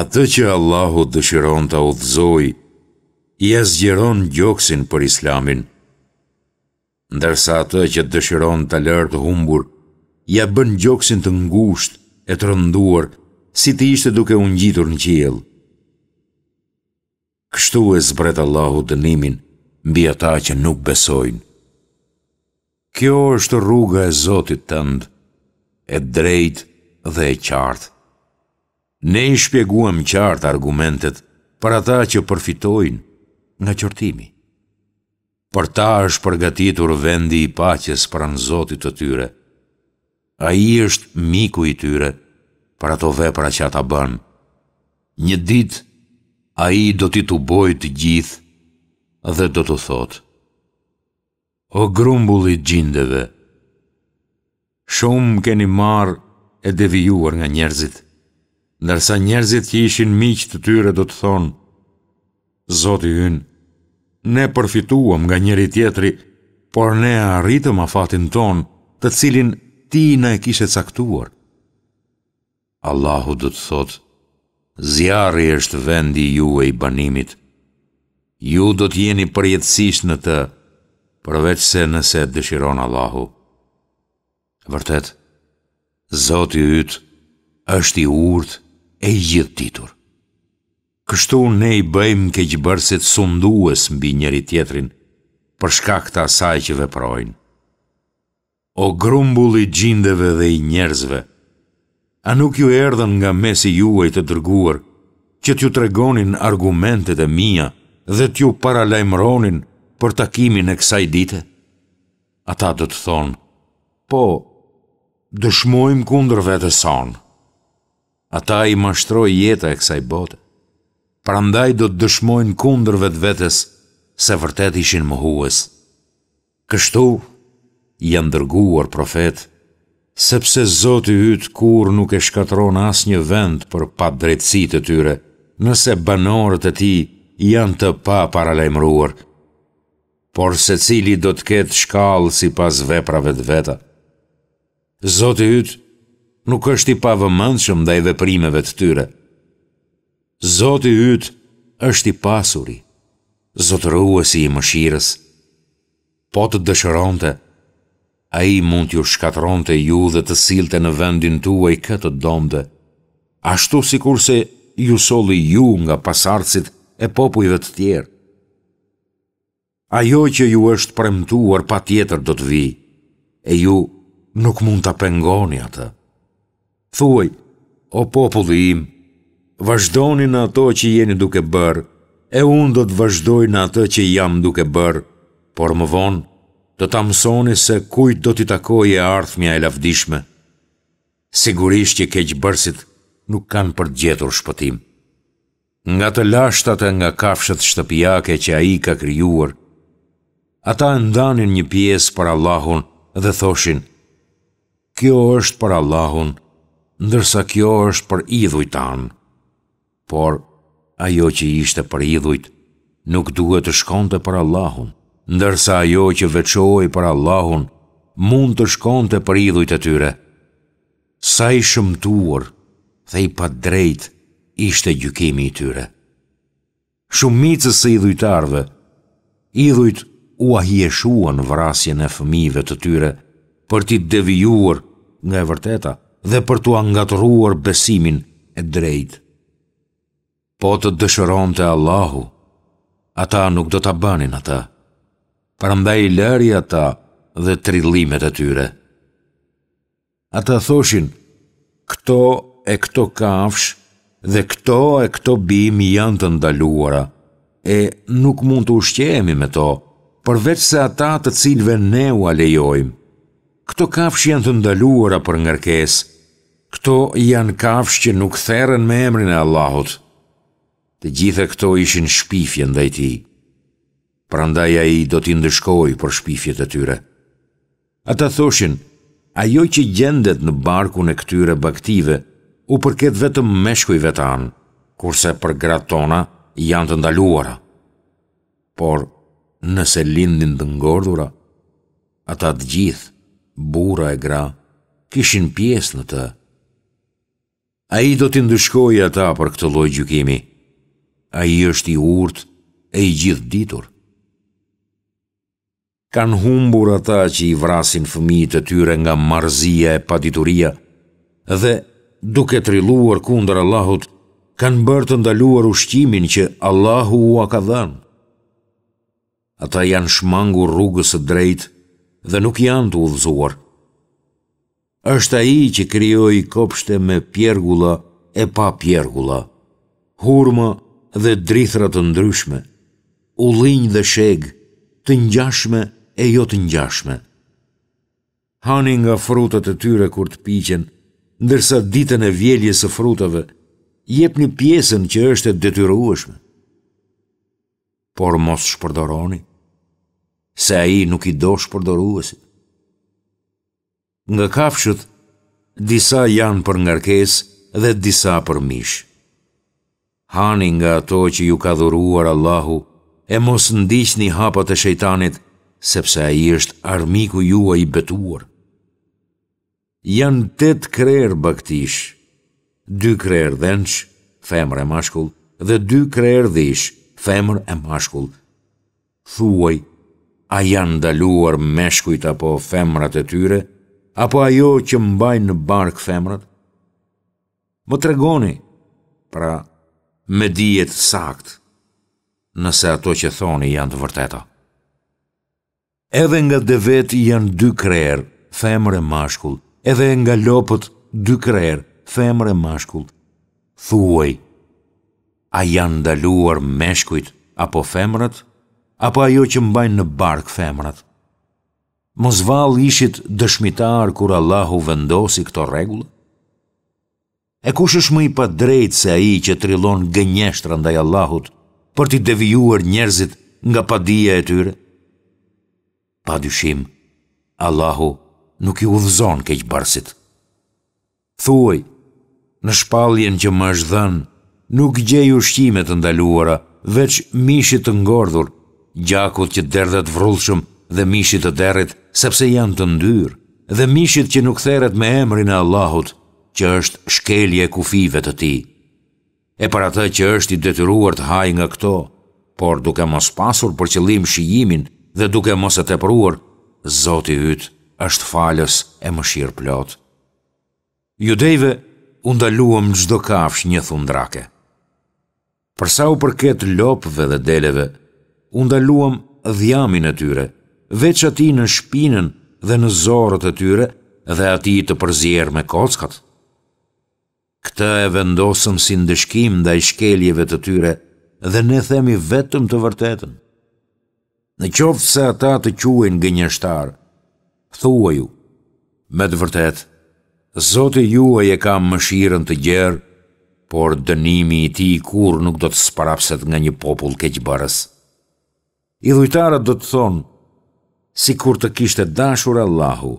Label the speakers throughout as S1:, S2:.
S1: atë që Allahu dëshiron të odhzoj, i e zgjeron gjoksin për islamin, ndërsa atë që dëshiron të lërë të humbur, i e bën gjoksin të ngusht e të rënduar, si të ishte duke unë gjitur në qiel. Kështu e zbret Allahu dënimin, mbi ata që nuk besojnë. Kjo është rruga e Zotit tëndë, e drejtë dhe e qartë. Ne i shpjeguam qartë argumentet për ata që përfitojnë nga qërtimi. Për ta është përgatitur vendi i paches për anëzotit të tyre. A i është miku i tyre për ato vepra që ata bënë. Një dit, a i do t'i t'u bojt gjithë dhe do t'u thotë. O grumbullit gjindeve, shumë keni marë e devijuar nga njerëzit nërsa njerëzit që ishin miqë të tyre do të thonë, Zotë i hynë, ne përfituam nga njeri tjetëri, por ne arritëm a fatin tonë të cilin ti në e kishe caktuar. Allahu do të thotë, zjarë i është vendi ju e i banimit, ju do të jeni përjetësisht në të, përveç se nëse dëshiron Allahu. Vërtet, Zotë i hytë, është i urtë, e i gjithë ditur. Kështu ne i bëjmë keqëbërësit sunduës mbi njëri tjetrin, përshka këta asaj që veprojnë. O grumbulli gjindeve dhe i njerëzve, a nuk ju erdhen nga mesi juaj të dërguar, që t'ju tregonin argumentet e mija dhe t'ju paralajmronin për takimin e kësaj dite? Ata do të thonë, po, dëshmojmë kundër vetë sonë ata i mashtroj jeta e kësaj bote, prandaj do të dëshmojnë kundrëve të vetës se vërtet ishin më huës. Kështu, janë dërguar profet, sepse Zotë i hytë kur nuk e shkatron as një vend për pa drejtësit të tyre, nëse banorët e ti janë të pa paralajmruar, por se cili do të ketë shkallë si pas veprave të veta. Zotë i hytë nuk është i pavëmëndshëm ndaj veprimeve të tyre. Zoti yt është i pasuri, zotëruesi i mëshirës. Po të dëshëronte, a i mund t'ju shkatronte ju dhe të silte në vendin tuaj këtë domde, ashtu si kurse ju soli ju nga pasartësit e popujve të tjerë. Ajo që ju është premtuar pa tjetër do të vi, e ju nuk mund t'a pengoni atë thuaj, o populli im, vazhdoni në ato që jeni duke bërë, e unë do të vazhdoj në ato që jam duke bërë, por më vonë, do të amësoni se kujt do t'i takoj e ardhmja e lavdishme. Sigurisht që keqëbërsit nuk kanë për gjetur shpëtim. Nga të lashtat e nga kafshët shtëpijake që a i ka kryuar, ata ndanin një piesë për Allahun dhe thoshin, kjo është për Allahun, ndërsa kjo është për idhuj tanë. Por, ajo që ishte për idhujt, nuk duhet të shkonte për Allahun, ndërsa ajo që veqoj për Allahun, mund të shkonte për idhujt e tyre. Sa i shëmtuar, dhe i pa drejt, ishte gjukimi i tyre. Shumicës e idhujtarve, idhujt u ahjeshuan vrasjen e fëmive të tyre për ti devijuar nga e vërteta, dhe për të angatruar besimin e drejt. Po të dëshëron të Allahu, ata nuk do të banin ata, përmbaj i lëri ata dhe trillimet e tyre. Ata thoshin, këto e këto kafsh dhe këto e këto bim janë të ndaluara, e nuk mund të ushqemi me to, përveç se ata të cilve ne u alejojmë. Këto kafsh janë të ndaluara për ngarkesë, këto janë kafsh që nuk theren me emrin e Allahut, të gjitha këto ishin shpifjen dhe ti, prandaja i do t'i ndëshkoj për shpifjet e tyre. Ata thoshin, ajo që gjendet në barku në këtyre baktive, u përket vetëm meshkujve vetan, kurse për gratë tona janë të ndaluara. Por, nëse lindin të ngordura, ata të gjithë, bura e gra, kishin pjesë në të, A i do t'i ndëshkoj ata për këtë loj gjukimi. A i është i urt e i gjithë ditur. Kan humbur ata që i vrasin fëmi të tyre nga marzia e padituria dhe duke triluar kundër Allahut, kanë bërë të ndaluar ushqimin që Allahu u a ka dhanë. Ata janë shmangur rrugës e drejtë dhe nuk janë të udhëzuar – është a i që krijoi kopshte me pjergula e pa pjergula, hurma dhe drithrat të ndryshme, ullinj dhe sheg, të njashme e jo të njashme. Hani nga frutat e tyre kur të piqen, ndërsa ditën e vjeljes së frutave, jep një piesën që është e detyrueshme. Por mos shpërdoroni, se a i nuk i do shpërdoruesi. Nga kafshët, disa janë për ngarkes dhe disa për mish. Hani nga ato që ju ka dhuruar Allahu, e mos ndisht hapat e shejtanit, sepse a i është armiku a i betuar. Janë tet krerë baktish, dy krerë dhenç, femër e mashkull, dhe dy krerë dhish, femër e mashkull. Thuaj, a janë daluar meshkujt apo femrat e tyre, dhe, apo ajo që mbajnë në barkë femrat? Më tregoni, pra me dijet sakt, nëse ato që thoni janë të vërteta. Edhe nga devet janë dy krerë, femre mashkull, edhe nga lopët dy krerë, femre mashkull. Thuaj, a janë ndaluar meshkujt apo femrat, apo ajo që mbajnë në barkë femrat? mos vallë ishit dëshmitar kur Allahu vendosi këto regullë? E kush është më i pa drejt se aji që trilon gënjeshtë rëndaj Allahut për t'i devijuar njerëzit nga padia e tyre? Pa dyshim, Allahu nuk i udhëzon keqë barsit. Thuaj, në shpaljen që më është dhenë, nuk gjej ushqime të ndaluara, veç mishit të ngordhur, gjakut që derdhet vrullshëm, dhe mishit të derit, sepse janë të ndyrë, dhe mishit që nuk theret me emrin e Allahut, që është shkelje e kufive të ti. E për atë që është i detyruar të haj nga këto, por duke mos pasur për qëllim shijimin dhe duke mos e tepruar, Zoti yt është falës e mëshirë plot. Judejve, në gjdo kafsh një thundrake. Përsa u përket lopëve dhe deleve, undaluëm dhjamin e tyre, veç ati në shpinën dhe në zorët e tyre dhe ati të përzier me kockat. Këta e vendosëm si ndëshkim dhe i shkeljeve të tyre dhe ne themi vetëm të vërtetën. Në qoftë se ata të quen gë njështarë, thua ju, me të vërtetë, zote ju e kam më shiren të gjerë, por dënimi i ti kur nuk do të sparapset nga një popull keqëbarës. I dhujtara do të thonë, si kur të kishte dashur Allahu,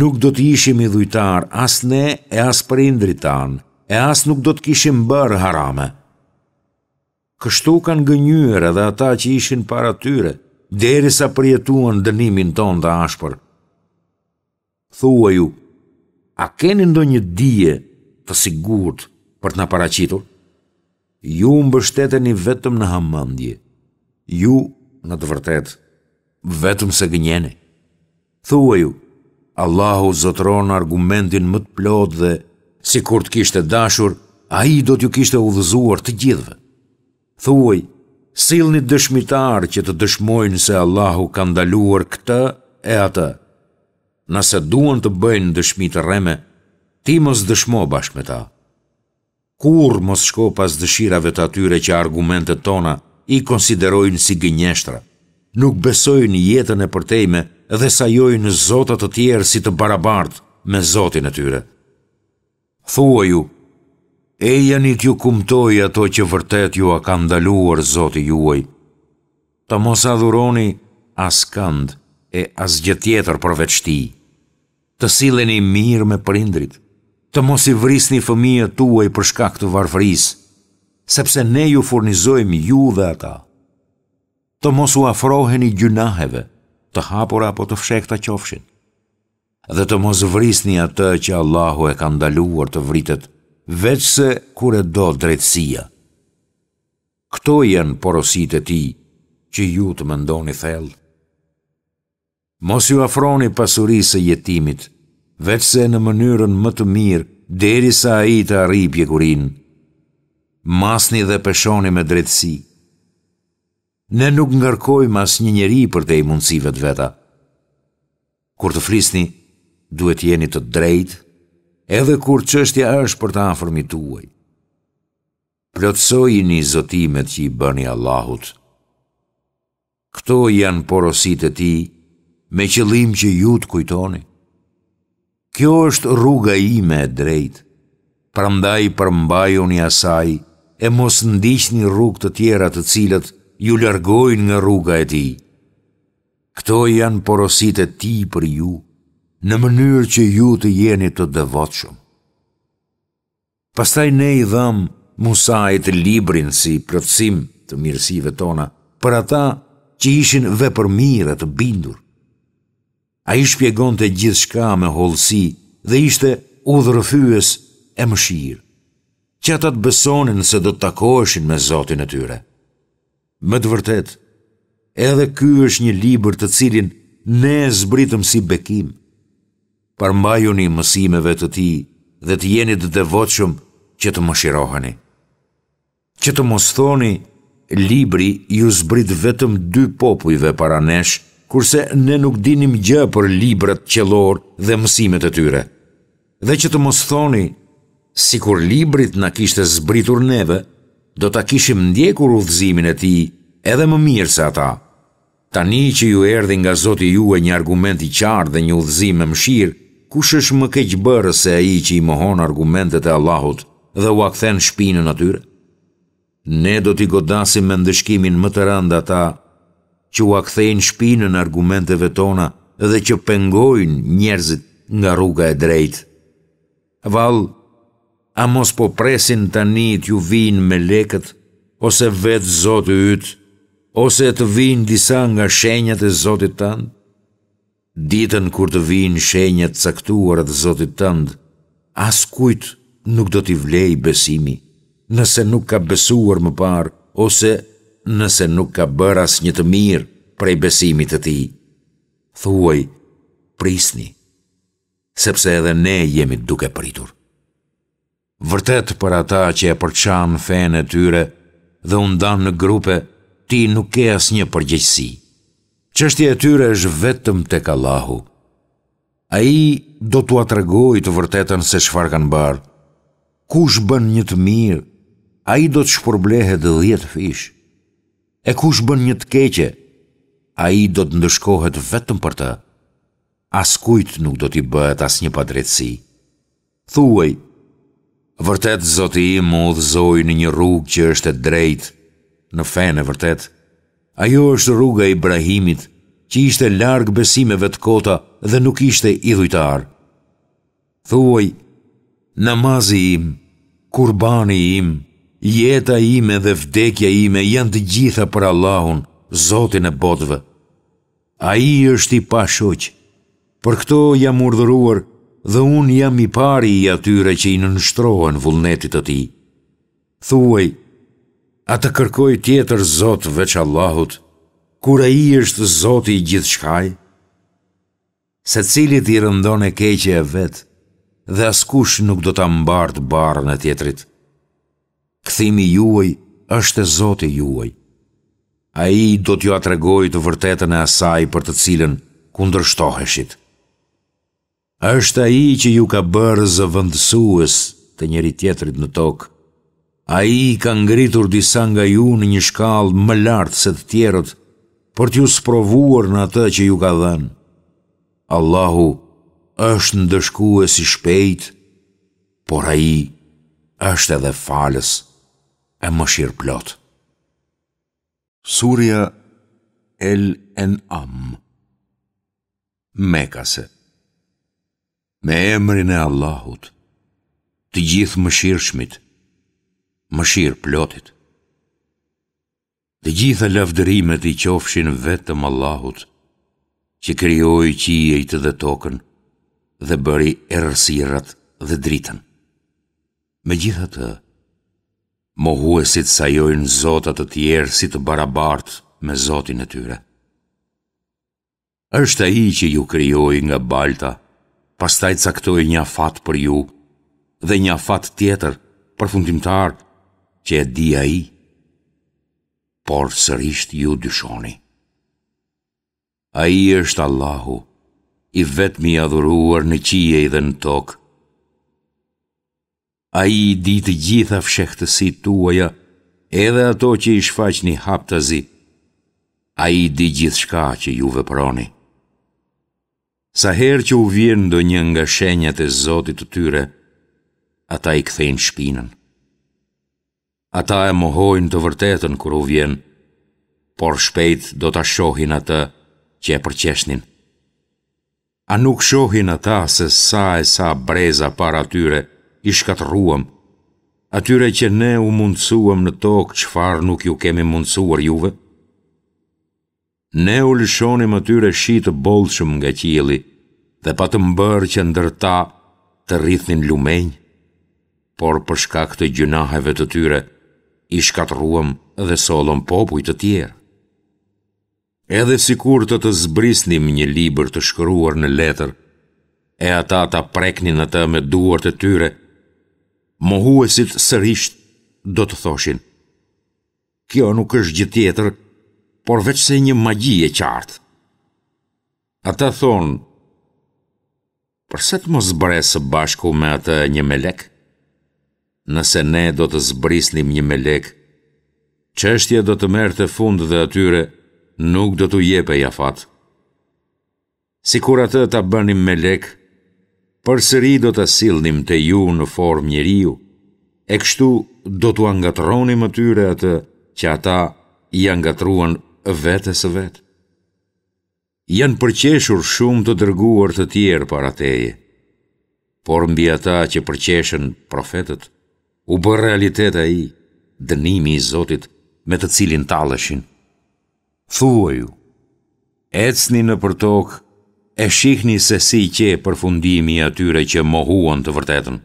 S1: nuk do të ishim i dhujtar as ne e as për indritan, e as nuk do të kishim bërë harame. Kështu kanë gënyër edhe ata që ishin para tyre, deri sa përjetuan dënimin ton të ashpër. Thua ju, a keni ndo një dije të sigurt për të në paracitur? Ju më vetëm në hamëndje, ju në të vërtetë vetëm se gënjeni. ju, Allahu zotron argumentin më të plot dhe, si kur të kishte dashur, a i do t'ju kishte udhëzuar të gjithve. Thuaj, sil një dëshmitar që të dëshmojnë se Allahu ka ndaluar këtë e atë. Nëse duen të bëjnë dëshmit të reme, ti mos dëshmo bashkë me ta. Kur mos shko pas dëshirave të atyre që argumentet tona i konsiderojnë si gënjeshtra? nuk besojnë në jetën e përtejme dhe sajojnë në zotat të tjerë si të barabartë me zotin e tyre. Thua ju, e janit ju kumtoj ato që vërtet ju a ka ndaluar zoti juaj, të mos adhuroni as kënd e as gjëtjetër përveçti, të sileni mirë me përindrit, të mos i vrisni fëmija tuaj shkak të varfëris, sepse ne ju furnizojmë ju dhe ata të mos u afrohen i gjunaheve, të hapura apo të fshekta qofshin, dhe të mos vrisni atë që Allahu e ka ndaluar të vritet, veç se kur e do drejtësia. Këto jenë porosit e ti, që ju të mëndoni thellë. Mos ju afroni pasurisë e jetimit, veç se në mënyrën më të mirë, deri sa i të arri pjekurin, masni dhe peshoni me drejtësi. Ne nuk ngarkojmë as një njeri për të i mundësive të veta. Kur të flisni, duhet jeni të drejt, edhe kur qështja është për të anformi tuaj. Plotsoj një zotimet që i bëni Allahut. Këto janë porosit e ti, me qëllim që ju të kujtoni. Kjo është rruga i me e drejt, prandaj përmbajon i asaj, e mos ndisht një rrug të tjera të cilët, ju largojnë nga rruga e ti. Këto janë porosit e ti për ju, në mënyrë që ju të jeni të dëvotshëm. Pastaj ne i dham Musajt librin si plotësim të mirësive tona për ata që ishin vepër mirë të bindur. A i shpjegon të me holësi dhe ishte udhërëfyës e mëshirë, që ata të besonin se do të takoheshin me Zotin e tyre. Më të vërtet, edhe ky është një libër të cilin ne zbritëm si bekim. Përmbajuni mësimeve të ti dhe të jeni të devotshëm që të më shirohani. Që të mos thoni, libri ju zbrit vetëm dy popujve para nesh, kurse ne nuk dinim gjë për librat qellor dhe mësimet e tyre. Dhe që të mos thoni, si kur librit në kishte zbritur neve, do të kishim ndjekur udhëzimin e ti edhe më mirë se ata. Tani që ju erdi nga zoti ju e një argument i qarë dhe një udhëzim e mshirë, kush është më keqëbërë se i që i mohon argumentet e Allahut dhe u akthen shpinë në Ne do t'i godasim me ndëshkimin më të randa ata që u akthejnë shpinë në argumenteve tona dhe që pengojnë njerëzit nga rruga e drejtë. Valë, a mos po presin tani t'ju vinë me leket, ose vetë zotë ytë, ose të vinë disa nga shenjat e zotit tëndë? Ditën kur të vinë shenjat caktuar dhe zotit tëndë, as kujtë nuk do t'i vlej besimi, nëse nuk ka besuar më parë, ose nëse nuk ka bërë as një të mirë prej besimit të ti. Thuaj, prisni, sepse edhe ne jemi duke pritur. Vërtet për ata që e përçan fenë e tyre dhe undan në grupe, ti nuk e as një Çështja Qështje e tyre është vetëm të kalahu. A i do t'ua tregojë të vërtetën se shfar kanë barë. Kush bën një të mirë, a i do të shpërblehe dhe dhjetë fish. E kush bën një të keqe, a i do të ndëshkohet vetëm për të. As kujt nuk do t'i bëhet as një Thuaj, Vërtet zoti i mu udhëzoi në një rrugë që është e drejtë, në fenë vërtet. Ajo është rruga e Ibrahimit, që ishte larg besimeve të kota dhe nuk ishte i dhujtar. Thuaj namazi im, kurbani im, jeta ime dhe vdekja ime janë të gjitha për Allahun, Zotin e botëve. Ai është i pa Për këto jam urdhëruar dhe unë jam i pari i atyre që i nënështrohen vullnetit të ti. Thuaj, a të kërkoj tjetër Zotë veç Allahut, kura i është Zotë i gjithë shkaj, se cilit i rëndon e keqe e vetë, dhe askush nuk do të ambartë barën e tjetërit. Këthimi juaj është Zotë i juaj, a i do t'ju atregoj të vërtetën e asaj për të cilën kundërshtoheshit është aji që ju ka bërë zë vëndësues të njëri tjetërit në tokë. Aji ka ngritur disa nga ju në një shkallë më lartë se të tjerët, për t'ju sprovuar në atë që ju ka dhenë. Allahu është në e i shpejt, por aji është edhe falës e më shirë plotë. Surja El En Am Mekaset me emrin e Allahut, të gjithë më shirë shmit, më shirë plotit. Të gjithë lëvdërimet i qofshin vetëm Allahut, që kryoj qijet dhe tokën dhe bëri erësirat dhe dritën. Me gjitha të, mohuesit sajojnë zotat të tjerë si të barabartë me zotin e tyre. Êshtë a i që ju kryoj nga balta, pastaj caktoj një afat për ju, dhe një afat tjetër, për fundimtar, që e di a i, por sërisht ju dyshoni. A i është Allahu, i i adhuruar në qiej dhe në tokë. A i ditë gjitha fshekhtësi tuaja, edhe ato që i shfaqni haptazi, a i di gjithë shka që ju veproni. Sa herë që u vjen ndonjë një nga shenjat e Zotit të tyre, ata i kthejnë shpinën. Ata e mohojnë të vërtetën kër u vjen, por shpejt do të shohin ata që e përqeshnin. A nuk shohin ata se sa e sa breza para tyre i shkatruam, atyre që ne u mundësuam në tokë që farë nuk ju kemi mundësuar juve? Ne u lëshonim atyre shi të bolshëm nga qili Dhe pa të mbërë që ndërta të rrithnin lumenj Por përshka këtë gjunaheve të tyre I shkatruam dhe solon popuj të tjerë Edhe si kur të të zbrisnim një liber të shkruar në letër E ata ta preknin atë me duart të tyre Mohuesit sërisht do të thoshin Kjo nuk është gjithjetër por veç se një magji e qartë. Ata thonë, përse të mos zbre së bashku me atë një melek? Nëse ne do të zbrisnim një melek, qështje do të merë të fund dhe atyre nuk do të jepe ja fatë. Si kur atë të bënim melek, për sëri do të silnim të ju në form riu, e kështu do të angatronim atyre atë që ata i angatruan vetë së vet. Janë përqeshur shumë të dërguar të tjerë para teje, por mbi ata që përqeshën profetët, u bë realitet ai dënimi i Zotit me të cilin talëshin. Thuë ju, ecni në përtok, e shikni se si që e përfundimi atyre që mohuan të vërtetën.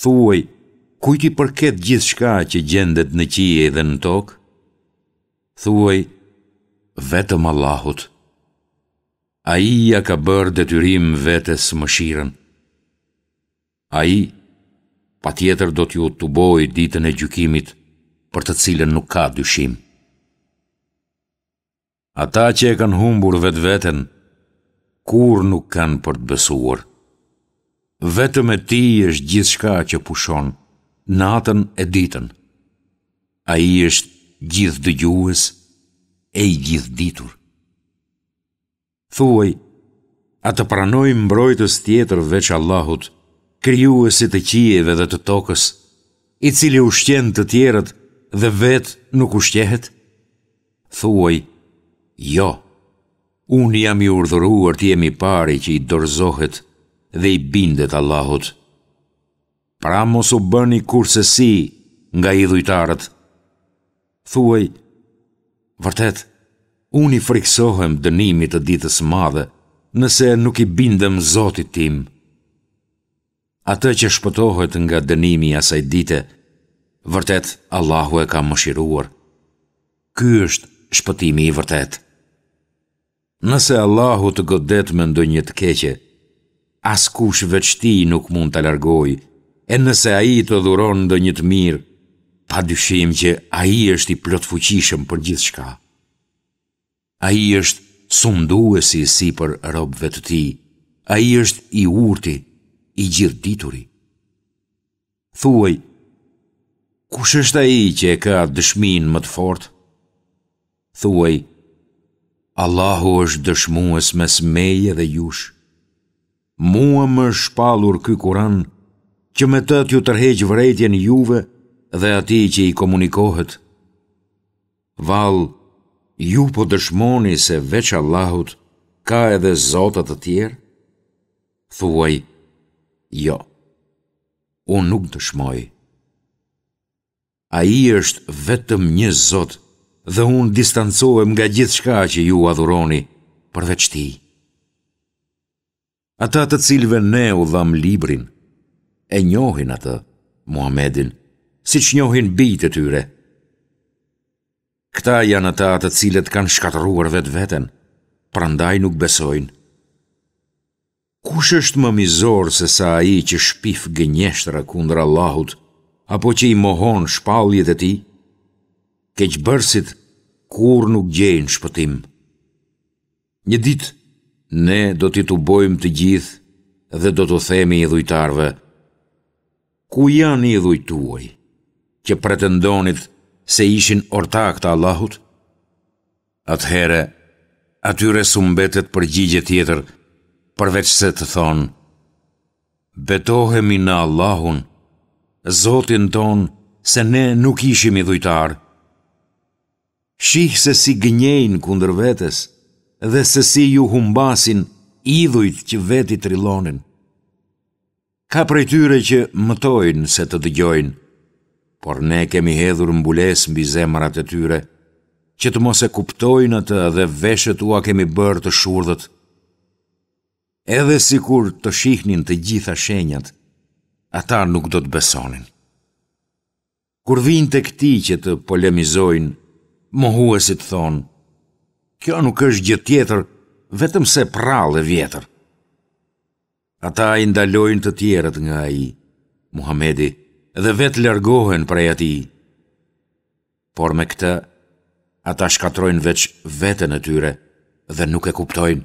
S1: Thuë, kujti përket gjithë shka që gjendet në qije dhe në tokë, thuaj, vetëm Allahut. A i ja ka bërë detyrim vetës më shiren. A i, pa tjetër do t'ju të boj ditën e gjukimit për të cilën nuk ka dyshim. Ata që e kanë humbur vetë vetën, kur nuk kanë për të besuar. Vetëm e ti është gjithë shka që pushon, natën e ditën. A i është gjithë dëgjues e i gjithë ditur. Thuaj, a të pranoj mbrojtës tjetër veç Allahut, kryuësit të qieve dhe të tokës, i cili ushtjen të tjerët dhe vetë nuk ushtjehet? Thuaj, jo, unë jam i urdhuruar të jemi pari që i dorzohet dhe i bindet Allahut. Pra mos u bëni kurse si nga i dhujtarët, thuaj, vërtet, unë i friksohem dënimit të ditës madhe, nëse nuk i bindem zotit tim. Atë që shpëtohet nga dënimi asaj dite, vërtet, Allahu e ka mëshiruar. Ky është shpëtimi i vërtet. Nëse Allahu të godet me ndonjë të keqe, as kush veçti nuk mund të largoj, e nëse a i të dhuron ndonjë të mirë, pa dyshim që a i është i plotfuqishëm për gjithë shka. A i është sunduesi si për robëve të ti, a i është i urti, i gjithë dituri. Thuaj, kush është a i që e ka dëshmin më të fort? Thuaj, Allahu është dëshmues mes meje dhe jush. Mua më shpalur këj kuran, që me të ju tërheq vrejtjen juve, dhe ati që i komunikohet Val, ju po dëshmoni se veç Allahut ka edhe zotat të tjerë? Thuaj, jo, unë nuk të shmoj A i është vetëm një zot dhe unë distancojmë nga gjithë shka që ju adhuroni përveç ti Ata të cilve ne u dham librin, e njohin atë Muhammedin si që njohin bitë të tyre. Këta janë ata të cilët kanë shkatruar vetë vetën, prandaj nuk besojnë. Kush është më mizor se sa aji që shpif gënjeshtra kundra Allahut, apo që i mohon shpaljet e ti? bërsit kur nuk gjejnë shpëtim. Një ditë, ne do t'i të bojmë të gjithë dhe do t'u themi i dhujtarve, ku janë i dhujtuaj? që pretendonit se ishin ortak të Allahut? Atëhere, atyre mbetet për gjigje tjetër, përveç se të thonë, betohemi në Allahun, Zotin tonë, se ne nuk ishim i dhujtarë. Shihë se si gënjejnë kundër vetës, dhe se si ju humbasin idhujt që veti rilonin. Ka prej tyre që mëtojnë se të dëgjojnë, por ne kemi hedhur mbules mbi zemrat e tyre, që të mos e kuptojnë atë dhe veshët ua kemi bërë të shurdhët. Edhe si kur të shihnin të gjitha shenjat, ata nuk do të besonin. Kur vinë të këti që të polemizojnë, më thonë, kjo nuk është gjë tjetër, vetëm se prallë e vjetër. Ata i ndalojnë të tjerët nga i, Muhamedi, dhe vetë lërgohen prej ati. Por me këtë, ata shkatrojnë veç vetën e tyre dhe nuk e kuptojnë.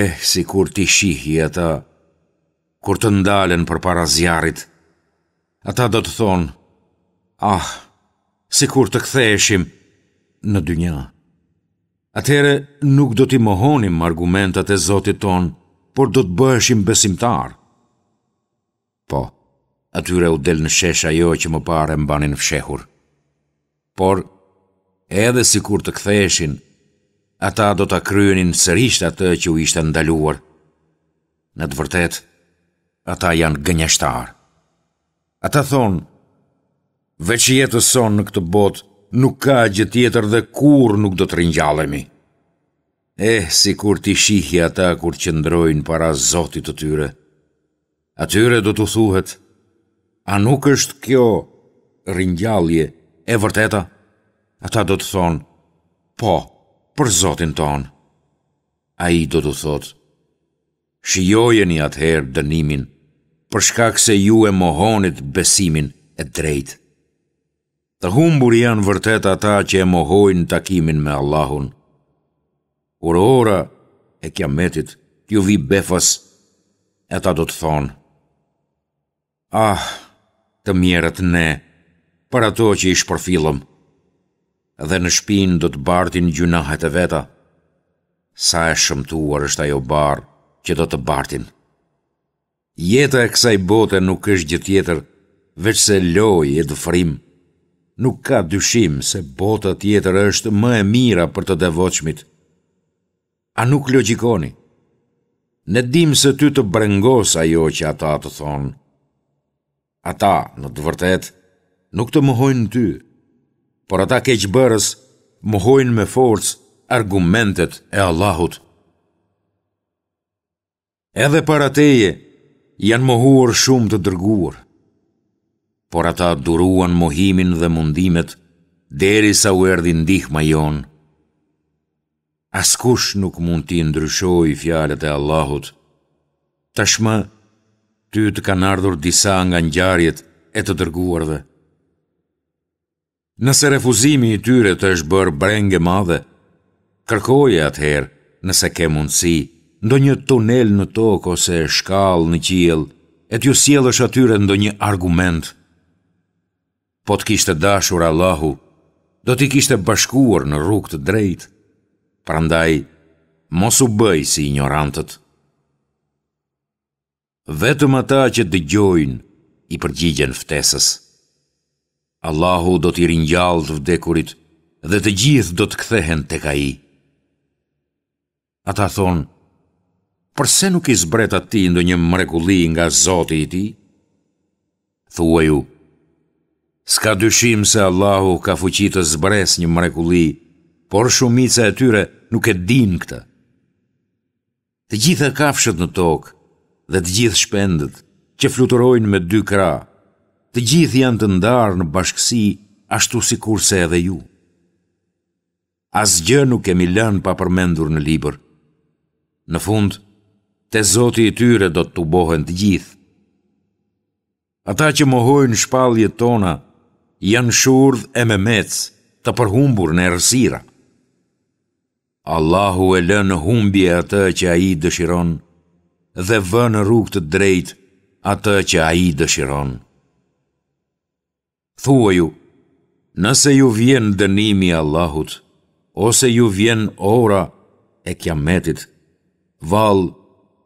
S1: Eh, si kur ti shihi ata, kur të ndalen për para zjarit, ata do të thonë, ah, si kur të ktheheshim në dynja. Atere nuk do t'i mohonim argumentat e Zotit ton, por do të bëheshim besimtarë. Po, atyre u del në shesha jo që më pare më banin fshehur. Por, edhe si kur të ktheshin, ata do të kryenin sërisht atë që u ishtë ndaluar. Në të vërtet, ata janë gënjeshtarë. Ata thonë, veç jetës sonë në këtë botë, nuk ka gjë tjetër dhe kur nuk do të rinjallemi. Eh, si kur të shihja ata kur qëndrojnë para zotit të tyre, të Atyre do të thuhet, a nuk është kjo rinjallje e vërteta? Ata do të thonë, po, për zotin tonë. A i do të thotë, shiojeni atëherë dënimin, përshkak se ju e mohonit besimin e drejtë. Të humbur janë vërtet ata që e mohojnë takimin me Allahun. Kur ora e kiametit, t'ju vi befas, e ta do të thonë, Ah, të mjerët ne, për ato që ishë përfilëm, dhe në shpinë do të bartin gjunahet e veta, sa e shëmtuar është ajo barë që do të bartin. Jeta e kësaj bote nuk është gjithë tjetër, veç se loj e dëfrim, nuk ka dyshim se bota tjetër është më e mira për të devoqmit. A nuk logikoni? Ne dim se ty të brengos ajo që ata të thonë, ata, në të vërtet, nuk të mohojnë ty, por ata keqëbërës mohojnë me forcë argumentet e Allahut. Edhe para teje janë mohuar shumë të dërguar, por ata duruan mohimin dhe mundimet deri sa u erdi ndihma jonë. Askush nuk mund t'i ndryshoj fjalet e Allahut, tashmë nështë, ty të kanë ardhur disa nga ngjarjet e të dërguarve. Nëse refuzimi i tyre të është bërë brengë e madhe, kërkoje atëherë nëse ke mundësi ndo një tunel në tokë ose shkallë në qiel, e t'ju është atyre ndo një argument. Po t'kishtë dashur Allahu, do t'i kishtë bashkuar në rrug të drejtë, prandaj mos u bëj si ignorantët. Vetëm ata që dëgjojnë i përgjigjen ftesës. Allahu do t'i ringjallë të vdekurit dhe të gjithë do të kthehen tek Ai. Ata thonë: përse nuk i zbret atë ndonjë mrekulli nga Zoti i Ti?" Thuaju: "Ska dyshim se Allahu ka fuqi të zbresë një mrekulli, por shumica e tyre nuk e din këtë. Të gjitha kafshët në tokë dhe të gjithë shpendët, që fluturojnë me dy kra, të gjithë janë të ndarë në bashkësi, ashtu si kurse edhe ju. Asgjë nuk kemi lënë pa përmendur në liber. Në fund, te zoti i tyre do të tubohen të gjithë. Ata që mohojnë shpalje tona, janë shurdh e me mecë, të përhumbur në erësira. Allahu e lënë humbje atë që a i dëshironë, dhe vë në rrugë të drejt atë që ai dëshiron. Thuaj ju, nëse ju vjen dënimi i Allahut ose ju vjen ora e kiametit, val,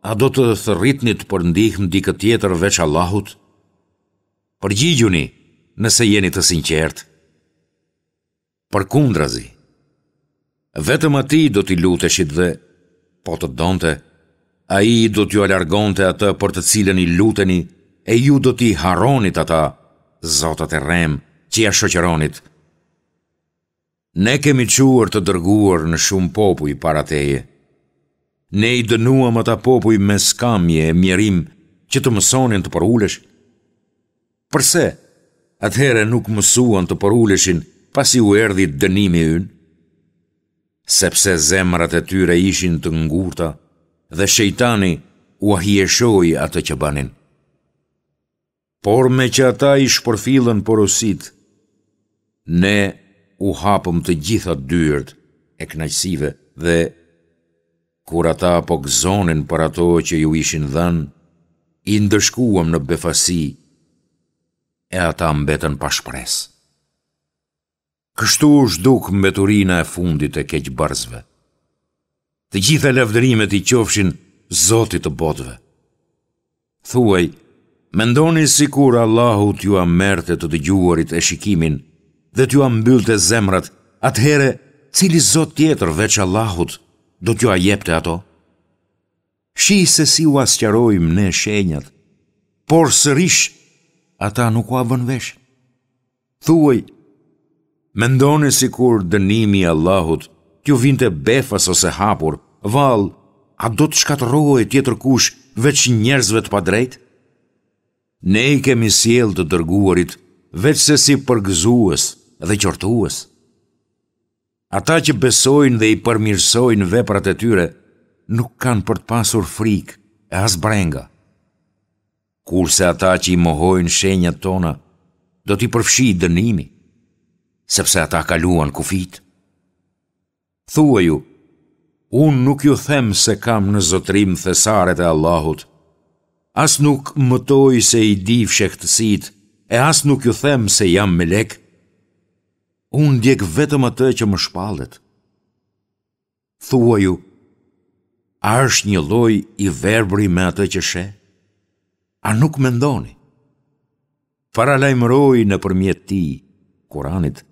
S1: a do të thërritni të përndihmë dikë tjetër veç Allahut? Përgjigjuni, nëse jeni të sinqertë. Për kundrazi, vetëm ati do t'i luteshit dhe, po të donte, A i do t'ju alargon atë për të cilën i luteni, e ju do t'i haronit ata, zotat e rem, që ja shëqeronit. Ne kemi quar të dërguar në shumë popuj para teje. Ne i dënuam ata popuj me skamje e mjerim që të mësonin të përhulesh. Përse, atëhere nuk mësuan të përhuleshin pasi u erdi dënimi yn? Sepse zemrat e tyre ishin të ngurta, dhe shejtani u ahjeshoj atë që banin. Por me që ata i shpërfilën porosit, ne u hapëm të gjithat dyrt e knajsive dhe kur ata po gëzonin për ato që ju ishin dhenë, i ndëshkuam në befasi e ata mbetën pa shpresë. Kështu është duk mbeturina e fundit e keqë barzve. Të gjitha lavdërimet i qofshin Zotit të botëve. Thuaj, mendoni sikur Allahu t'ju a merrte të dëgjuarit e shikimin dhe t'ju a mbyllte zemrat, atëherë cili Zot tjetër veç Allahut do t'ju a jepte ato? Shi se si u asqarojmë ne shenjat, por sërish ata nuk u a veshë. Thuaj, mendoni sikur dënimi i Allahut t'ju vinte befas ose hapur, val, a do të shkatëroje tjetër kush veç njerëzve të padrejt? Ne i kemi siel të dërguarit, veç se si përgëzuës dhe qortues. Ata që besojnë dhe i përmirësojnë veprat e tyre, nuk kanë për të pasur frikë e as brenga. Kurse ata që i mohojnë shenjat tona, do t'i përfshi dënimi, sepse ata kaluan kufitë. Thua ju, unë nuk ju them se kam në zotrim thesaret e Allahut, as nuk mëtoj se i di fshektësit, e as nuk ju them se jam me lek, unë djek vetëm atë që më shpalet. Thua ju, a është një loj i verbri me atë që she? A nuk me ndoni? lajmëroj në përmjet ti, kuranit,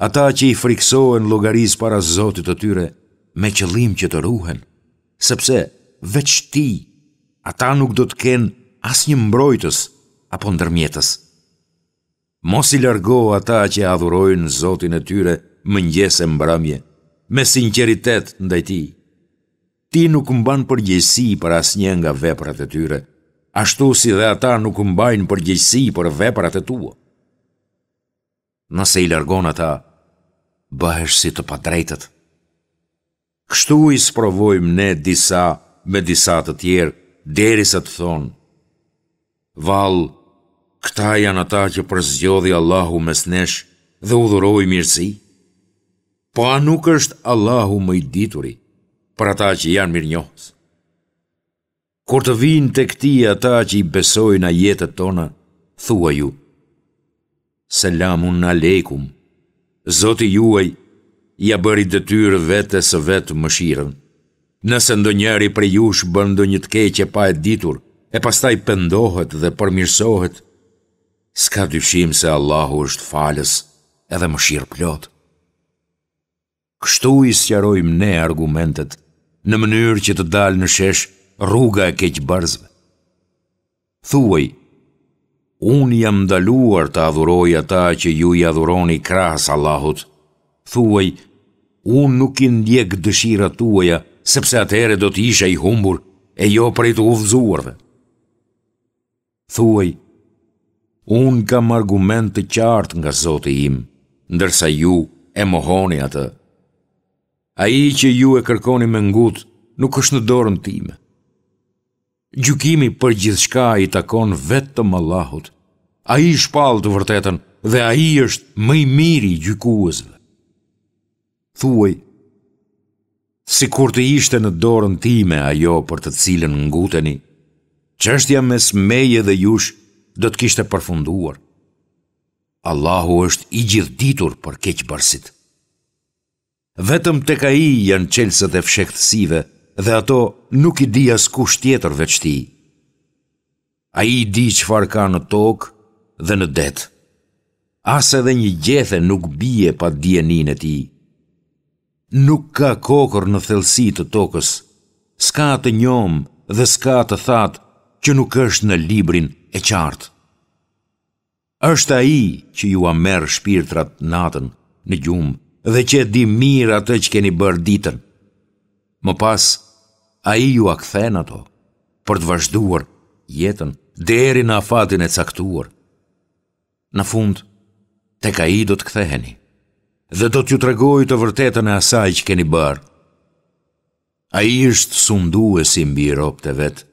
S1: ata që i friksohen logaris para zotit të tyre me qëllim që të ruhen, sepse veç ti, ata nuk do të kenë as një mbrojtës apo ndërmjetës. Mos i largo ata që adhurojnë zotin e tyre më e mbramje, me sinceritet ndaj ti. Ti nuk mban përgjësi për as një nga veprat e tyre, ashtu si dhe ata nuk mbajnë përgjësi për veprat e tua. Nëse i largon ata, bëhesh si të padrejtët. Kështu i sprovojmë ne disa me disa të tjerë, deri sa të thonë. Val, këta janë ata që përzgjodhi Allahu mes nesh dhe u dhuroi mirësi. Po a nuk është Allahu më i dituri për ata që janë mirënjohës? Kur të vinë të këti ata që i besojnë a jetët tonë, thua ju, Selamun Aleikum, Zoti juaj ja bëri detyrë vetes së vet mëshirën. Nëse ndonjëri prej jush bën ndonjë të keq e pa e ditur, e pastaj pendohet dhe përmirësohet, s'ka dyshim se Allahu është falës edhe mëshirë plot. Kështu i sqarojmë ne argumentet në mënyrë që të dalë në shesh rruga e keqbardhshme. Thuaj, unë jam daluar të adhuroj ata që ju i adhuroni krasë Allahut. Thuaj, unë nuk i ndjek dëshira tuaja, sepse atere do të isha i humbur e jo prej të uvzuarve. Thuaj, unë kam argument të qartë nga zote im, ndërsa ju e mohoni atë. A i që ju e kërkoni me ngut, nuk është në dorën time. Gjukimi për gjithshka i takon vetëm Allahut. A i shpalë të vërtetën dhe a i është mëj miri gjukuësve. Thuaj, si kur të ishte në dorën time ajo për të cilën nguteni, qështja mes meje dhe jush do të kishte përfunduar. Allahu është i gjithë ditur për keqë barsit. Vetëm të ka i janë qelsët e fshekhtësive, dhe ato nuk i di as kush tjetër veç ti. A i di që farë ka në tokë dhe në detë. Asë edhe një gjethë nuk bie pa djenin e ti. Nuk ka kokër në thelsi të tokës, s'ka të njomë dhe s'ka të thatë që nuk është në librin e qartë. Êshtë a i që ju a merë shpirtrat natën në gjumë dhe që e di mirë atë që keni bërë ditën. Më pasë, a i ju akthen ato, për të vazhduar jetën, deri në afatin e caktuar. Në fund, te ka i do të ktheheni, dhe do t'ju tregoj të vërtetën e asaj që keni bërë. A i ishtë sundu e si mbi ropë të vetë,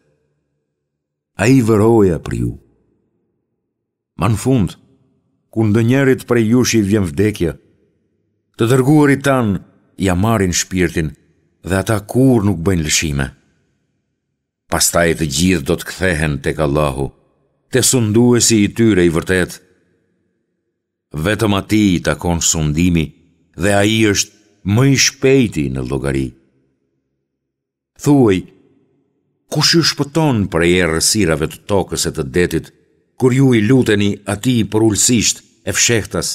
S1: a i vëroja për ju. Ma në fund, ku ndë njerit për jush i vjen vdekja, të dërguarit tanë, ja marrin shpirtin, dhe ata kur nuk bëjnë lëshime. Pastaj të gjithë do të kthehen tek Allahu, e sunduesi i tyre i vërtet. Vetëm ati i takon sundimi dhe a i është më i shpejti në logari. Thuaj, kush ju shpëton për e rësirave të tokës e të detit, kur ju i luteni ati i përullësisht e fshehtas,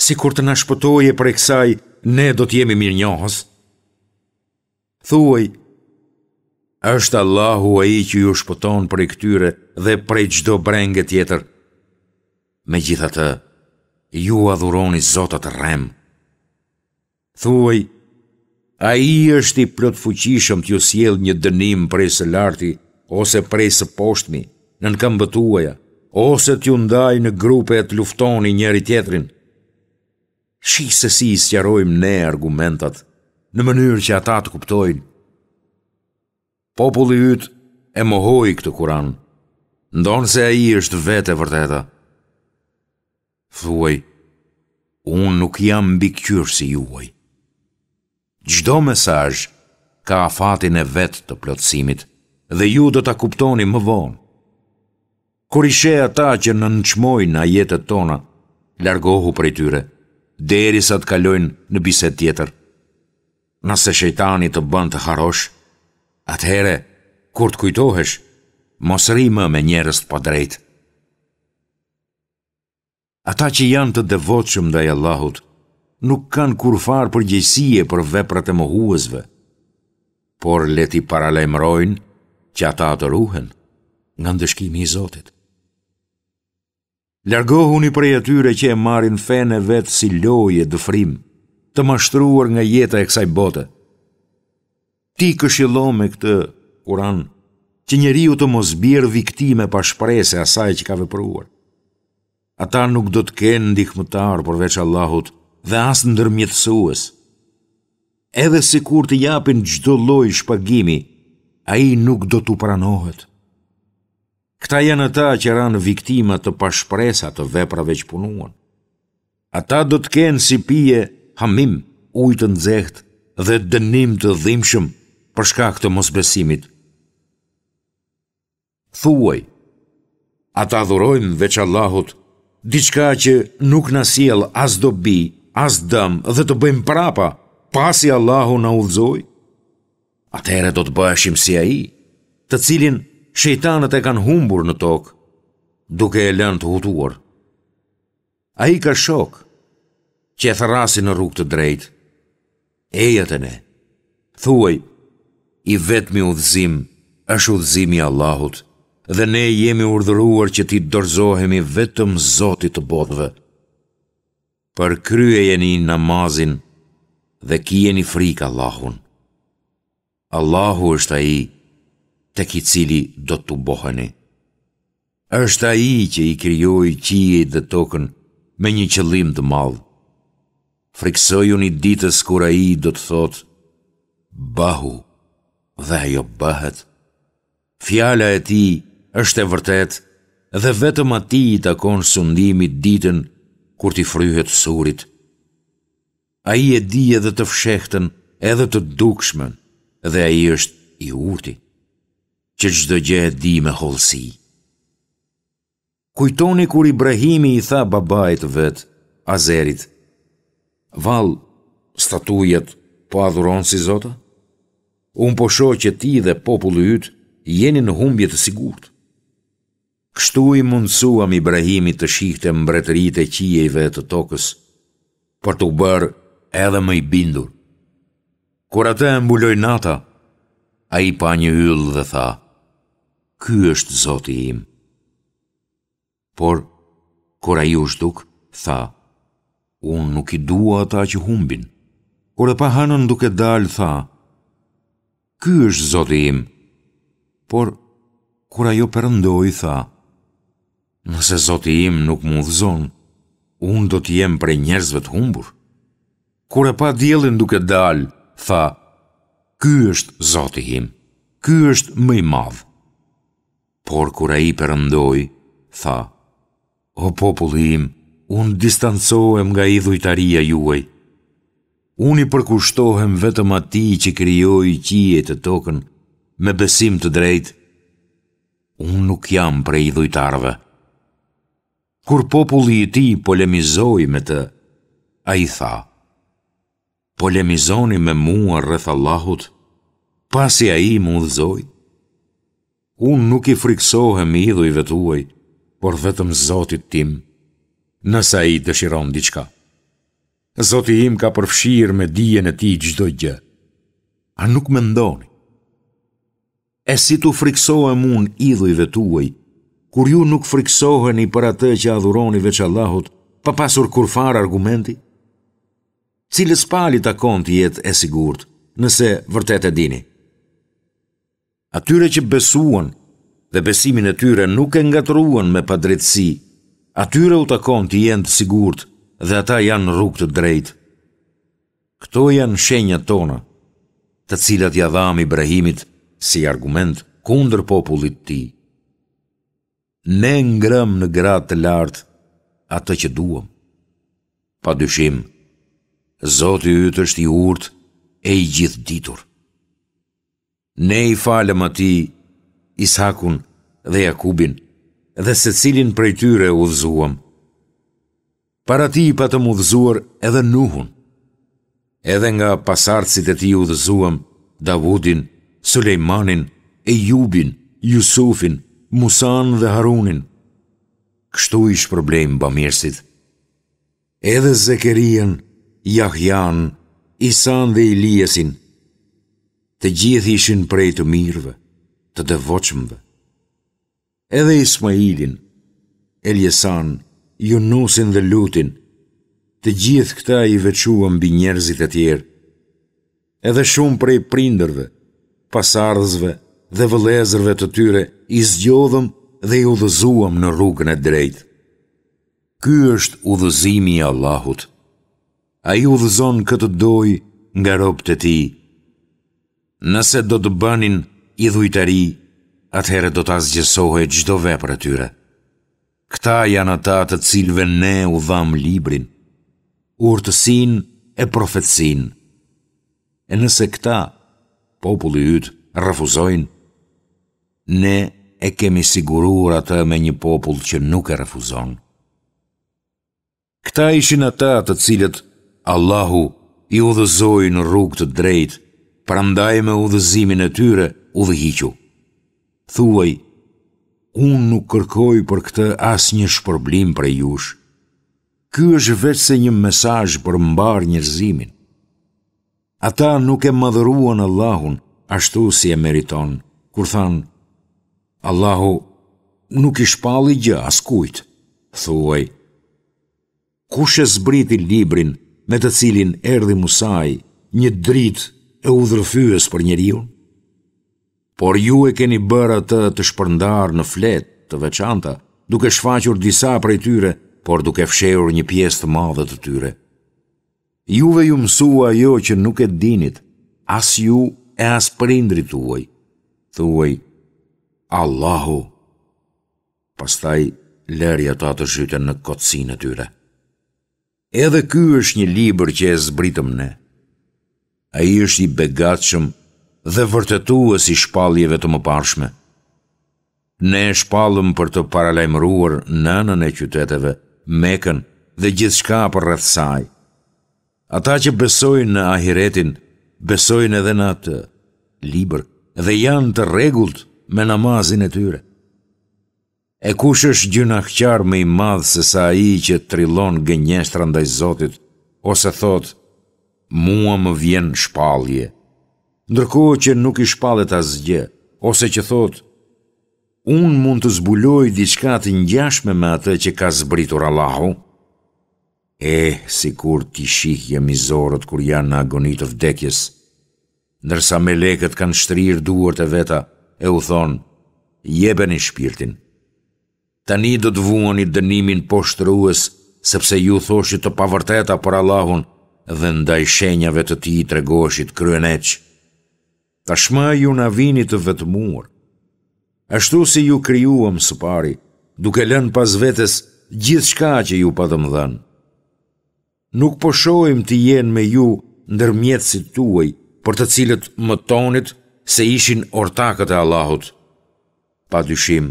S1: si kur të nashpëtoje për e kësaj, ne do t'jemi mirë njohës? Thuaj, është Allahu a i që ju shpëton për i këtyre dhe për i gjdo brengë tjetër. Me gjitha të, ju adhuroni zotat rem. Thuaj, a i është i plot fuqishëm t'ju siel një dënim për i së larti ose për i së poshtmi në në tuaja ose t'ju ndaj në grupe e t'luftoni njëri tjetrin. Shisë si i sjarojmë ne argumentat, në mënyrë që ata të kuptojnë. Populli ytë e mohoj këtë kuran, ndonë se a i është vete vërteta. Thuaj, unë nuk jam bikqyrë si juaj. Gjdo mesaj ka fatin e vetë të plotësimit dhe ju do të kuptoni më vonë. Kur ishe ata që në nëqmojnë a jetët tona, largohu për i tyre, deri sa të kalojnë në biset tjetër nëse shejtani të bën të harosh, atëhere, kur të kujtohesh, mos ri më me njerës të padrejt. Ata që janë të devotshëm ndaj Allahut, nuk kanë kur farë përgjësie për veprat e mohuësve, por leti paralajmërojnë që ata të ruhen nga ndëshkimi i Zotit. Largohuni prej atyre që e marin fene vetë si loje dëfrimë, të mashtruar nga jeta e kësaj bote. Ti këshilo me këtë, kuran, që njeri u të mos birë viktime pa shprese asaj që ka vepruar. Ata nuk do të kenë ndihmëtar përveç Allahut dhe asë ndërmjetësues. Edhe si kur të japin gjdo loj shpagimi, a i nuk do të pranohet. Këta janë ata që ranë viktima të pashpresa të veprave që punuan. Ata do të kenë si pije hamim, ujë të dhe dënim të dhimbshëm për shkak të mosbesimit. Thuaj, ata adhurojnë veç Allahut diçka që nuk na sjell as dobi, as dëm dhe të bëjmë prapa pasi Allahu na udhzoi. Atëherë do të bëheshim si ai, të cilin shejtanët e kanë humbur në tokë duke e lënë të hutuar. A i ka shokë, që e thërasin në rrugë të drejt. E jatëne, thuaj, i vetëmi udhëzim, është udhëzimi Allahut, dhe ne jemi urdhëruar që ti dorzohemi vetëm Zotit të botëve. Për krye jeni namazin, dhe kieni frikë Allahun. Allahu është ai të ki cili do të boheni. është ai që i kryoj qije dhe tokën, me një qëllim të madh. Friksoju një ditës kura i do të thot Bahu dhe ajo bahet Fjala e ti është e vërtet Dhe vetëm ati i takon sundimit ditën Kur ti fryhet surit A i e di edhe të fshehtën Edhe të dukshmen Dhe a i është i urti Që gjdo gje e di me holsi Kujtoni kur Ibrahimi i tha babajt vet Azerit val, statujet, po adhuron si zota? Unë po shohë që ti dhe popullu ytë jeni në humbje të sigurt. Kështu i mundësuam Ibrahimit të shihte mbretërit e qijeve të tokës, për të bërë edhe më i bindur. Kur atë e mbuloj nata, a i pa një yllë dhe tha, ky është zoti im. Por, kur a ju shduk, tha, unë nuk i dua ata që humbin. Kur e pa hanën duke dalë, tha, Ky është zoti im. Por, kur ajo përëndoj, tha, Nëse zoti im nuk mund zonë, unë do të jem prej njerëzve të humbur. Kur e pa djelin duke dalë, tha, Ky është zoti im, ky është më i madhë. Por, kur a i përëndoj, tha, O populli im, unë distancohem nga idhujtaria juaj. Unë i përkushtohem vetëm ati që kryoj qije të tokën me besim të drejt. Unë nuk jam për idhujtarve. Kur populli i ti polemizoj me të, a i tha, polemizoni me mua rreth Allahut, pasi a i mu Unë nuk i friksohem i idhujve tuaj, por vetëm Zotit timë nësa i dëshiron diçka. Zoti im ka përfshirë me dijen e ti çdo gjë, a nuk me ndoni. E si tu friksohe mun idhujve tuaj, kur ju nuk friksohe një për atë që adhuroni veç Allahut, pa pasur kur farë argumenti? Cilës pali të akon të jetë e sigurt, nëse vërtet e dini. Atyre që besuan dhe besimin e tyre nuk e ngatruan me padrejtësi Atyre u takon të jenë të sigurt dhe ata janë në rrug të drejt. Këto janë shenja tona të cilat ja dham Ibrahimit si argument kundër popullit ti. Ne ngrëm në gratë të lartë atë që duëm. Pa dyshim, Zotë i ytë është i urtë e i gjithë ditur. Ne i falem ati Isakun dhe Jakubin dhe se cilin prej tyre u vëzuam. Para ti i patëm u vëzuar edhe nuhun, edhe nga pasartësit e ti u vëzuam Davudin, Sulejmanin, Ejubin, Jusufin, Musan dhe Harunin. Kështu ish problem mirësit. Edhe Zekerian, Jahjan, Isan dhe Iliesin, të gjithë ishin prej të mirëve, të dëvoqëmve edhe Ismailin, Eljesan, Junusin dhe Lutin, të gjithë këta i vequam mbi njerëzit e tjerë, edhe shumë prej prinderve, pasardhësve dhe vëlezërve të tyre i zgjodhëm dhe i udhëzuam në rrugën e drejtë. Ky është udhëzimi i Allahut. A i udhëzon këtë dojë nga ropët e ti. Nëse do të banin i dhujtari, atëherë do të azgjësohë e gjdo vepër e tyre. Këta janë ata të cilve ne u dhamë librin, urtësin e profetsin. E nëse këta, populli ytë, refuzojnë, ne e kemi siguruar atë me një popull që nuk e refuzon. Këta ishin ata të cilët Allahu i udhëzoi në rrugë të drejtë, prandaj me udhëzimin e tyre u Dhe, thuaj, unë nuk kërkoj për këtë as një shpërblim për jush. Ky është vetë se një mesaj për mbar njërzimin. Ata nuk e madhëruan Allahun, ashtu si e meriton, kur thanë, Allahu nuk i shpalli gjë as kujtë, thuaj. Kush e zbriti librin me të cilin erdi musaj një dritë, E udhërfyes për njeriu por ju e keni bërë atë të shpërndar në flet të veçanta, duke shfaqur disa prej tyre, por duke fshehur një pjesë të madhe të tyre. Juve ju mësua ajo që nuk e dinit, as ju e as prindrit tuaj. Thuaj Allahu. Pastaj lëri ata të zhytën në kocinë e tyre. Edhe ky është një libër që e zbritëm ne. Ai është i begatshëm dhe vërtetues i shpalljeve të mëparshme. Ne e shpallëm për të paralajmëruar nënën e qyteteve, Mekën dhe gjithçka për rreth saj. Ata që besojnë në ahiretin, besojnë edhe në atë libër dhe janë të rregullt me namazin e tyre. E kush është gjynahqar më i madh se sa ai që trillon gënjeshtra ndaj Zotit ose thot mua më vjen shpallje ndërkohë që nuk i shpalet asgjë, ose që thot, unë mund të zbuloj diçka të ngjashme me atë që ka zbritur Allahu? E, si kur t'i shihje mizorët kur janë në agonit të vdekjes, nërsa me leket kanë shtrir duart e veta, e u thonë, jepeni shpirtin. Tani do të vuoni dënimin poshtërues, sepse ju thoshit të pavërteta për Allahun dhe ndaj shenjave të ti të regoshit kryeneqë. Ta shma ju na vini të vetëmur. Ashtu si ju kryuam së pari, duke lën pas vetës gjithë shka që ju pa të më dhenë. Nuk po shojmë të jenë me ju ndërmjetë si tuaj, për të cilët më tonit se ishin ortakët e Allahut. Pa dyshim,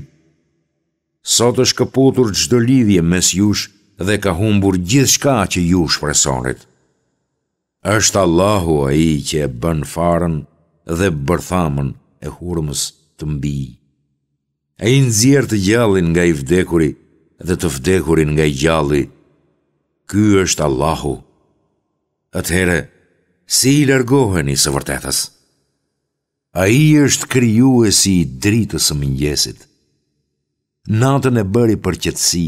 S1: sot është këputur gjdo lidhje mes jush dhe ka humbur gjithë shka që jush presonit. Êshtë Allahu a i që e bën farën dhe bërthamën e hurmës të mbi. E nëzirë të gjallin nga i vdekuri, dhe të vdekurin nga i gjalli, ky është Allahu. Atëhere, si i lërgohen i së vërtetës? A i është kryu e si i dritës së mëngjesit. Natën e bëri për qëtësi,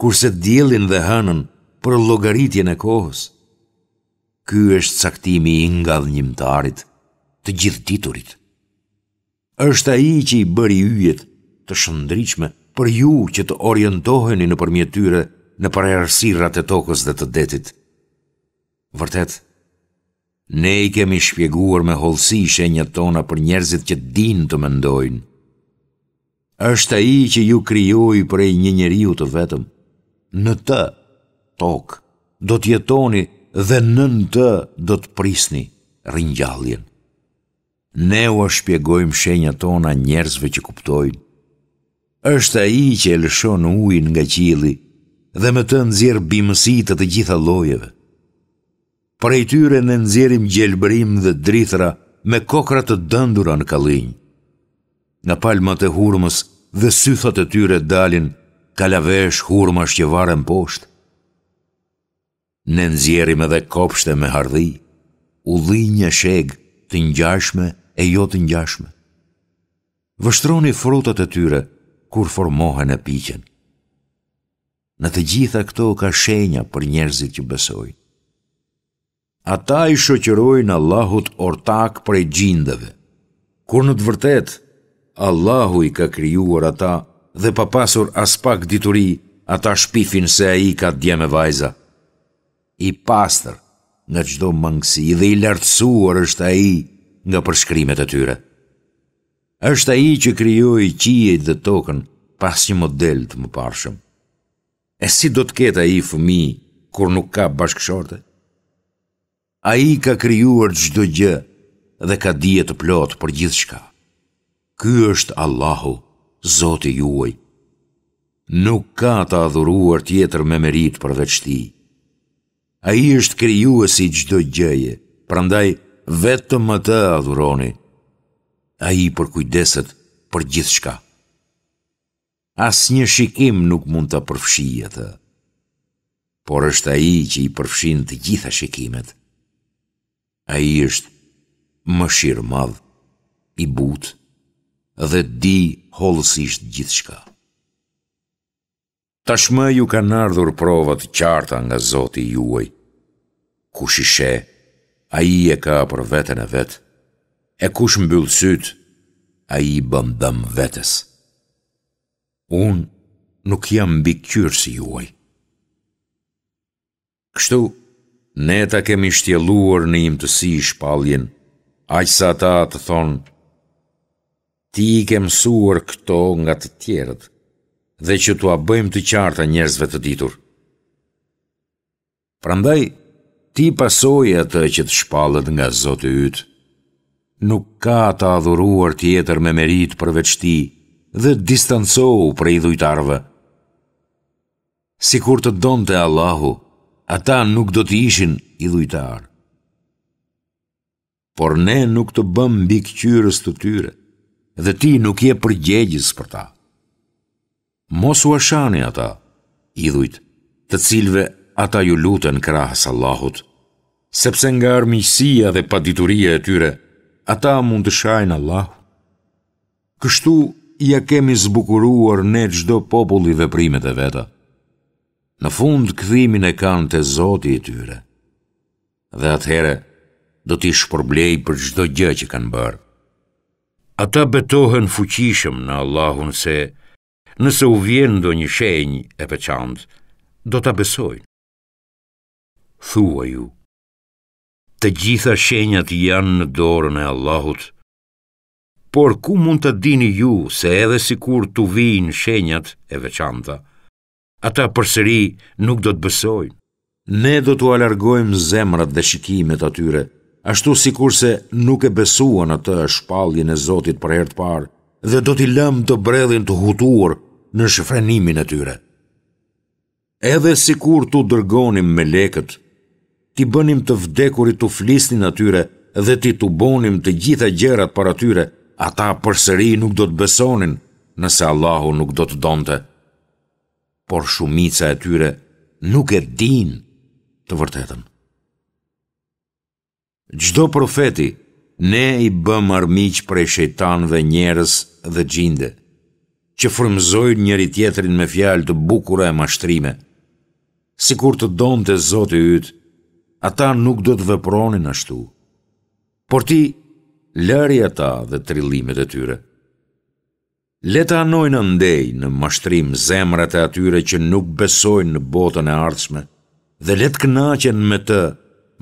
S1: kurse djelin dhe hënën për logaritjen e kohës. Ky është saktimi i nga dhënjimtarit, të gjithë diturit. Êshtë a i që i bëri yjet të shëndriqme për ju që të orientoheni në përmjetyre në parerësirat e tokës dhe të detit. Vërtet, ne i kemi shpjeguar me holsi shenjët tona për njerëzit që din të mendojnë. Êshtë a i që ju kryoj për e një njeriu të vetëm. Në të, tokë, do të jetoni dhe nën të do të prisni rinjalljen ne u shpjegojmë shenjat tona njerëzve që kuptojnë. Është ai që e lëshon ujin nga qili dhe me të nxjerr bimësi të të gjitha llojeve. Për e tyre në nëzirim gjelbrim dhe drithra me kokra të dëndura në kalinjë. Në palmat e hurmës dhe sythat e tyre dalin kalavesh hurma shqevarën poshtë. Në nëzirim edhe kopshte me hardhi, u dhinja shegë të njashme e jo të njashme. Vështroni frutat e tyre kur formohen e piqen. Në të gjitha këto ka shenja për njerëzit që besoj. Ata i shoqërojnë në Allahut ortak për e gjindëve, kur në të vërtet, Allahu i ka kryuar ata dhe pa pasur as pak dituri, ata shpifin se a i ka djeme vajza. I pasër, në qdo mangësi dhe i lartësuar është a i, nga përshkrimet e tyre. Êshtë a i që kryoj qijet dhe tokën pas një model të më parshëm. E si do të ketë a i fëmi kur nuk ka bashkëshorte? A i ka kryuar gjdo gjë dhe ka dje të plotë për gjithë shka. Ky është Allahu, Zoti juaj. Nuk ka të adhuruar tjetër me merit për veçti. A i është kryuar si gjdo gjëje, prandaj nështë, vetëm më të adhuroni, a i për kujdeset për gjithë shka. As një shikim nuk mund të përfshijet të, por është a i që i përfshin të gjitha shikimet. A i është më shirë madhë, i butë, dhe di holësisht gjithë shka. Ta ju ka nardhur provat qarta nga zoti juaj, ku shishe, a i e ka për vetën e vetë, e kush mbyllë sytë, a i bëndëm dëm vetës. Unë nuk jam bikyrë si juaj. Kështu, ne ta kemi shtjeluar në imtësi shpaljen, aqë sa ta të thonë, ti i kem suar këto nga të tjerët, dhe që tua bëjmë të qarta njerëzve të ditur. Prandaj, ti pasoj atë që të shpalët nga zotë ytë. Nuk ka të adhuruar tjetër me merit përveç ti dhe distancohu për i dhujtarve. Si kur të donë të Allahu, ata nuk do të ishin i dhujtarë. Por ne nuk të bëm mbi këqyrës të tyre, dhe ti nuk je përgjegjës për ta. Mos u ashani ata, idhujt, të cilve ata ju lutën krahës Allahut, sepse nga armisia dhe padituria e tyre, ata mund të shajnë Allah. Kështu, ja kemi zbukuruar ne gjdo populli dhe primet e veta. Në fund, këthimin e kanë të zoti e tyre. Dhe atëhere, do t'i shpërblej për gjdo gjë që kanë bërë. Ata betohen fuqishëm në Allahun se, nëse u vjen do një shenjë e peçantë, do ta besojnë thua ju. Të gjitha shenjat janë në dorën e Allahut, por ku mund të dini ju se edhe si kur të vijin shenjat e veçanta, ata përsëri nuk do të besojnë. Ne do të alargojmë zemrat dhe shikimet atyre, ashtu si kur se nuk e besuan atë shpalljen e Zotit për hertë parë, dhe do t'i lëm të bredhin të hutuar në shfrenimin e tyre. Edhe si kur t'u dërgonim me leket, ti bënim të vdekurit të flisnin atyre dhe ti të bonim të gjitha gjerat për atyre, ata përsëri nuk do të besonin nëse Allahu nuk do të donte. Por shumica e tyre nuk e din të vërtetën. Gjdo profeti, ne i bëm armiq prej shejtan dhe njerës dhe gjinde, që frëmzojnë njëri tjetërin me fjalë të bukura e mashtrime, si kur të donë të i ytë, ata nuk do të veproni ashtu, por ti lëri ata dhe trillimet e tyre. Leta anojnë ndej në mashtrim zemrët e atyre që nuk besojnë në botën e ardshme dhe letë knaqen me të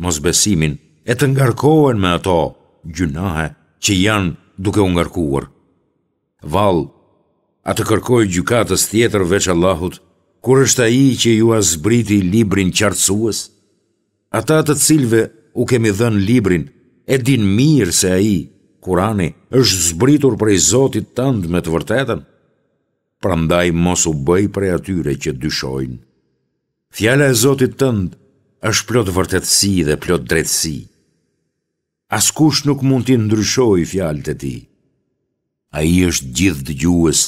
S1: mosbesimin e të ngarkohen me ato gjunahe që janë duke ungarkuar. Val, të kërkoj gjukatës tjetër veç Allahut, kur është a i që ju a zbriti librin qartësues, Ata të cilve u kemi dhën librin, e din mirë se ai Kurani është zbritur prej Zotit tënd me të vërtetën. Prandaj mos u bëj për atyre që dyshojnë. Fjala e Zotit tënd është plot vërtetësi dhe plot drejtësi. Askush nuk mund t'i ndryshojë fjalët e tij. Ai është gjithë dëgjues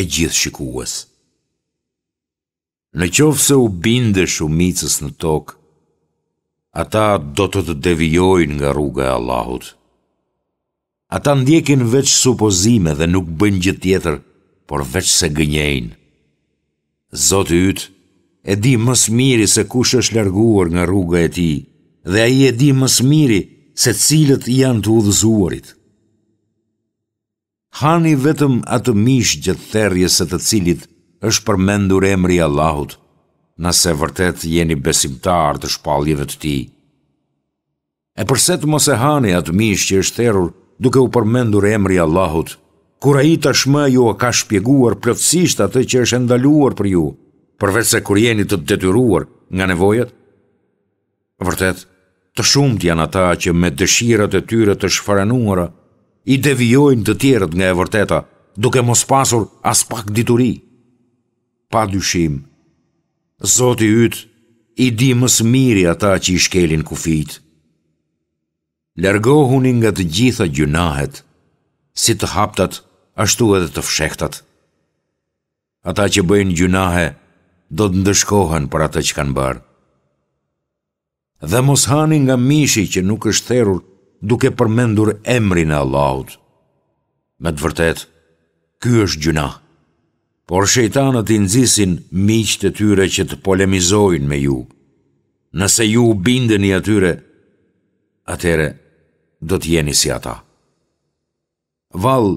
S1: e gjithë shikues. Në qovë se u binde shumicës në tokë, ata do të të devijojnë nga rruga e Allahut. Ata ndjekin veç supozime dhe nuk bëjnë gjë tjetër, por veç se gënjejnë. Zoti i yt e di më së miri se kush është larguar nga rruga e tij, dhe ai e di më së miri se cilët janë të udhëzuarit. Hani vetëm atë mish gjithë therjes e të cilit është përmendur emri Allahut, nëse vërtet jeni besimtar të shpaljeve të ti. E përse të mos e hani atë mish që është terur duke u përmendur emri Allahut, kura i tashmë ju a ka shpjeguar plëtsisht atë që është endaluar për ju, përveç se kur jeni të detyruar nga nevojët? Vërtet, të shumët janë ata që me dëshirët e tyre të shfarenuara, i devijojnë të tjerët nga e vërteta, duke mos pasur as pak dituri. Pa dyshimë, Zoti ytë, i di më së miri ata që i shkelin kufit. Largohuni nga të gjitha gjunahet, si të haptat, ashtu edhe të fshektat. Ata që bëjnë gjunahe, do të ndëshkohen për ata që kanë bërë. Dhe mos hani nga mishi që nuk është therur duke përmendur emrin e Allahut. Me të vërtet, ky është gjunahe por shejtanët i nxisin miqtë të tyre që të polemizojnë me ju. Nëse ju u bindeni atyre, atëre do të jeni si ata. Vall,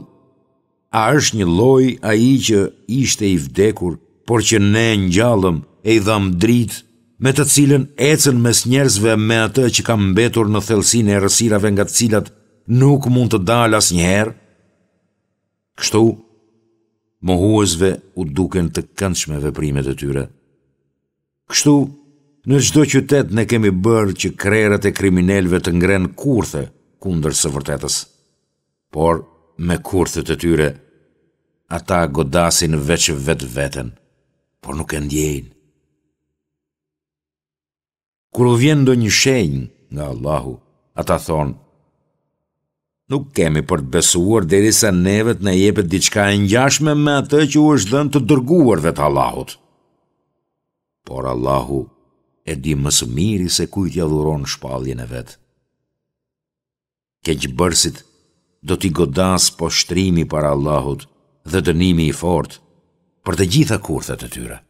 S1: a është një lloj ai që ishte i vdekur, por që ne ngjallëm e i dham dritë me të cilën ecën mes njerëzve me atë që kam mbetur në thellësinë e rësirave nga të cilat nuk mund të dal asnjëherë. Kështu, mohuesve u duken të këndshme veprimet e tyre. Kështu, në gjdo qytet ne kemi bërë që krerët e kriminelve të ngren kurthe kundër së vërtetës, por me kurthet e tyre, ata godasin veç vetë vetën, por nuk e ndjejnë. Kërë vjendo një shenjë nga Allahu, ata thonë, Nuk kemi për të besuar deri sa nevet në jepet diçka e njashme me atë që u është dhenë të dërguar dhe Allahut. Por Allahu e di mësë miri se kujtë i dhuron shpaljen e vetë. Keqë bërësit do t'i godas po shtrimi para Allahut dhe dënimi i fort për të gjitha kurthet e tyre.